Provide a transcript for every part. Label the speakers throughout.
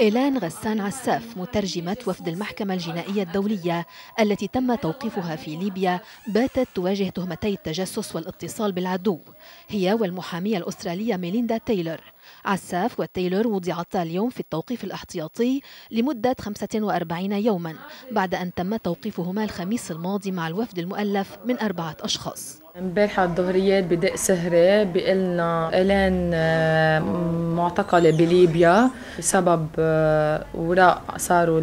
Speaker 1: إيلان غسان عساف مترجمة وفد المحكمة الجنائية الدولية التي تم توقيفها في ليبيا باتت تواجه تهمتي التجسس والاتصال بالعدو هي والمحامية الأسترالية ميليندا تايلور عساف وتايلور وضعتا اليوم في التوقيف الاحتياطي لمدة 45 يوما بعد أن تم توقيفهما الخميس الماضي مع الوفد المؤلف من أربعة أشخاص
Speaker 2: امبارحة الظهريات بدق سهرة بقلنا إلان آه، معتقلة بليبيا بسبب آه، وراء صاروا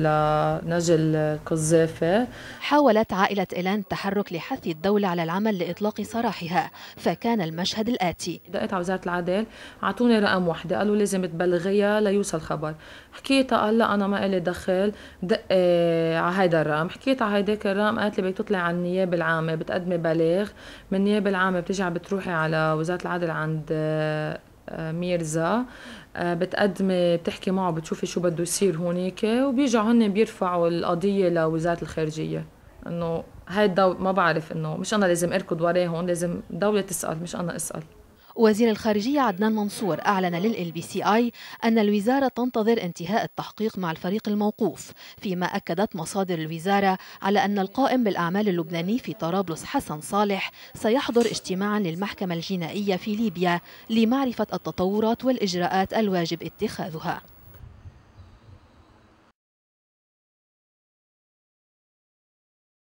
Speaker 2: لنجل قذافي
Speaker 1: حاولت عائلة إلان التحرك لحث الدولة على العمل لإطلاق سراحها فكان
Speaker 2: المشهد الآتي دقيت على وزارة العدل اعطوني رقم وحدة قالوا لازم تبلغيها ليوصل خبر حكيتها قال لا أنا ما لي دخل دق آه، على هيدا الرقم حكيت على هيداك الرقم قالت لي بدك تطلعي على النيابة العامة بتقدمي بلاغ من بالنيابة العامة بتجي بتروحي على وزارة العدل عند آه، آه، ميرزا آه، بتقدمي بتحكي معه بتشوفي شو بده يصير هونيك وبيجوا هن بيرفعوا القضية لوزارة الخارجية انه هاي الدولة ما بعرف انه مش انا لازم اركض وراهم لازم دولة تسأل مش انا اسأل
Speaker 1: وزير الخارجية عدنان منصور أعلن للإل بي سي آي أن الوزارة تنتظر انتهاء التحقيق مع الفريق الموقوف فيما أكدت مصادر الوزارة على أن القائم بالأعمال اللبناني في طرابلس حسن صالح سيحضر اجتماعا للمحكمة الجنائية في ليبيا لمعرفة التطورات والإجراءات الواجب اتخاذها